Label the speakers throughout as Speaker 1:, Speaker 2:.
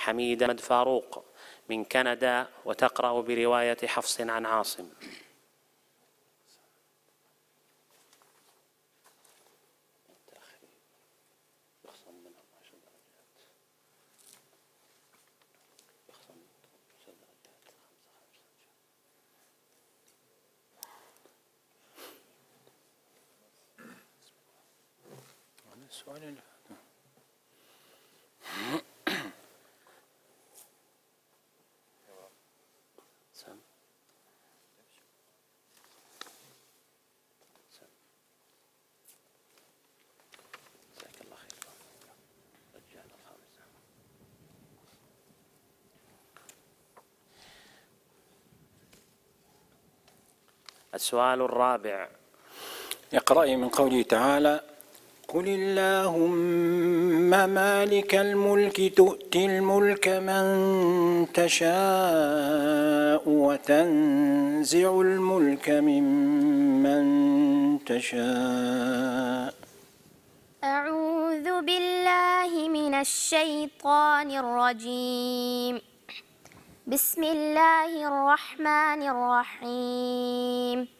Speaker 1: حميد مد فاروق من كندا وتقرأ برواية حفص عن عاصم سؤال السؤال الرابع اقرأي من قوله تعالى قل اللهم مالك الملك تؤتي الملك من تشاء وتنزع الملك ممن تشاء أعوذ بالله من الشيطان الرجيم بسم الله الرحمن الرحيم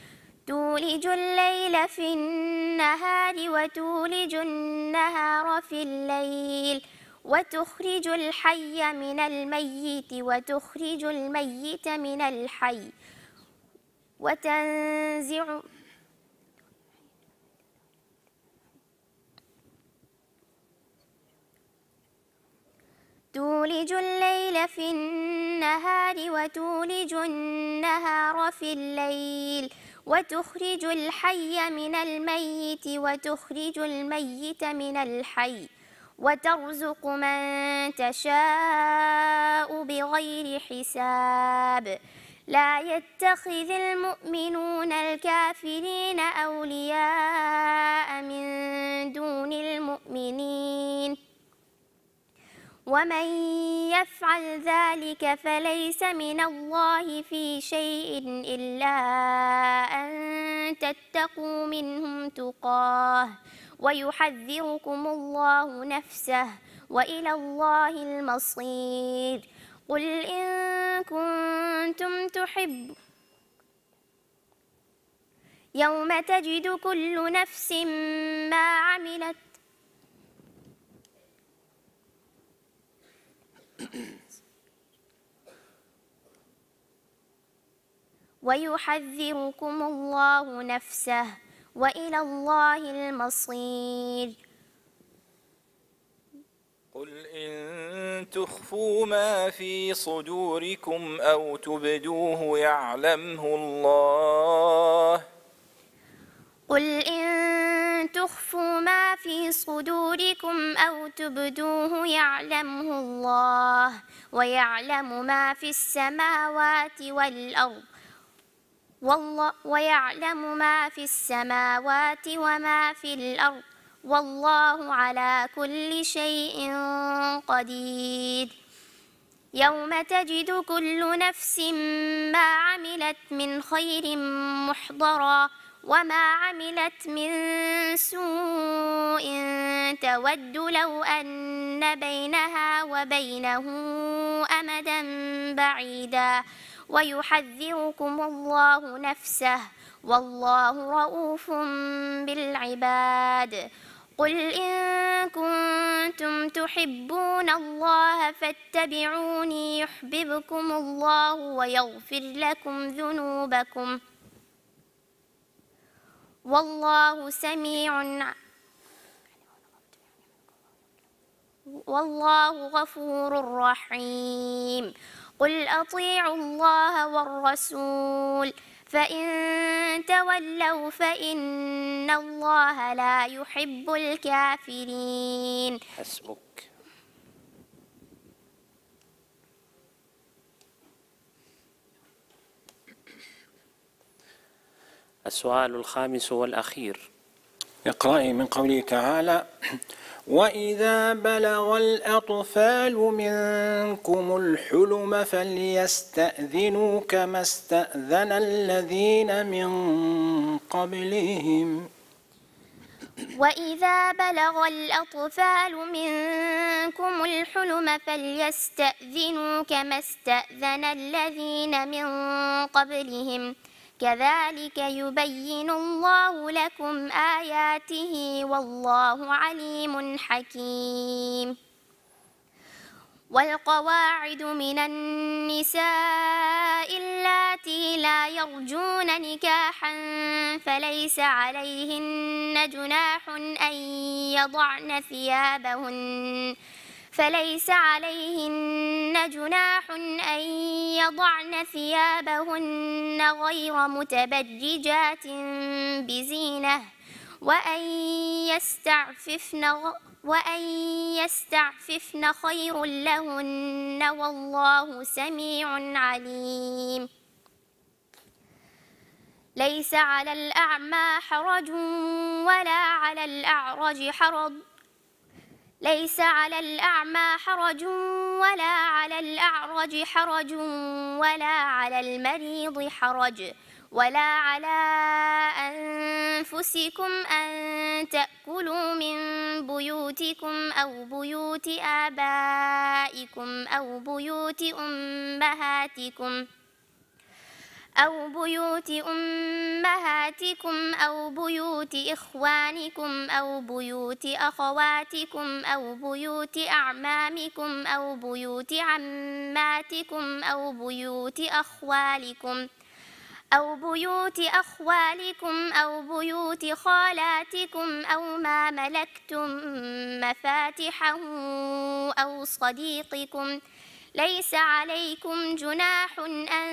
Speaker 1: تولج الليل في النهار وتولج النهار في الليل وتخرج الحي من الميت وتخرج الميت من الحي وتنزع تولج الليل في النهار وتولج النهار في الليل وتخرج الحي من الميت وتخرج الميت من الحي وترزق من تشاء بغير حساب لا يتخذ المؤمنون الكافرين أولياء من دون المؤمنين ومن يفعل ذلك فليس من الله في شيء إلا أن تتقوا منهم تقاه ويحذركم الله نفسه وإلى الله المصير قل إن كنتم تحب يوم تجد كل نفس ما عملت ويحذركم الله نفسه وإلى الله المصير قل إن تخفوا ما في صدوركم أو تبدوه يعلمه الله قل إن في صدوركم أو تبدوه يعلمه الله ويعلم ما في السماوات والأرض والله ويعلم ما في السماوات وما في الأرض والله على كل شيء قدير يوم تجد كل نفس ما عملت من خير محضرًا وما عملت من سوء تود لو أن بينها وبينه أمدا بعيدا ويحذركم الله نفسه والله رؤوف بالعباد قل إن كنتم تحبون الله فاتبعوني يحببكم الله ويغفر لكم ذنوبكم والله سميع والله غفور رحيم قل أطيعوا الله والرسول فإن تولوا فإن الله لا يحب الكافرين حسبك السؤال الخامس والأخير اقرأي من قوله تعالى وإذا بلغ الأطفال منكم الحلم فليستأذنوا كما استأذن الذين من قبلهم وإذا بلغ الأطفال منكم الحلم فليستأذنوا كما استأذن الذين من قبلهم ۖ كذلك يبين الله لكم آياته والله عليم حكيم والقواعد من النساء اللاتي لا يرجون نكاحا فليس عليهن جناح أن يضعن ثيابهن فليس عليهن جناح أن يضعن ثيابهن غير متبججات بزينة وأن يستعففن وأن يستعففن خير لهن والله سميع عليم ليس على الأعمى حرج ولا على الأعرج حرج ليس على الأعمى حرج ولا على الأعرج حرج ولا على المريض حرج ولا على أنفسكم أن تأكلوا من بيوتكم أو بيوت آبائكم أو بيوت أمهاتكم أو بيوت أمهاتكم أو بيوت إخوانكم أو بيوت أخواتكم أو بيوت أعمامكم أو بيوت عماتكم أو بيوت أخوالكم أو بيوت أخوالكم أو بيوت خالاتكم أو ما ملكتم مفاتحه أو صديقكم ليس عليكم جناح أن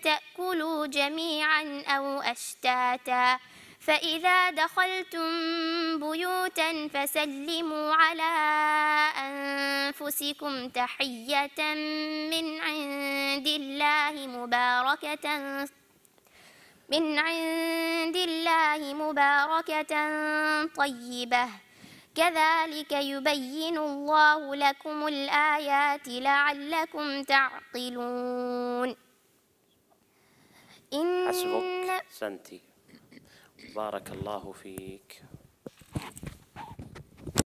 Speaker 1: تأكلوا جميعا أو أشتاتا فإذا دخلتم بيوتا فسلموا على أنفسكم تحية من عند الله مباركة من عند الله مباركة طيبة كذلك يبين الله لكم الآيات لعلكم تعقلون إن حسبك سنتي بارك الله فيك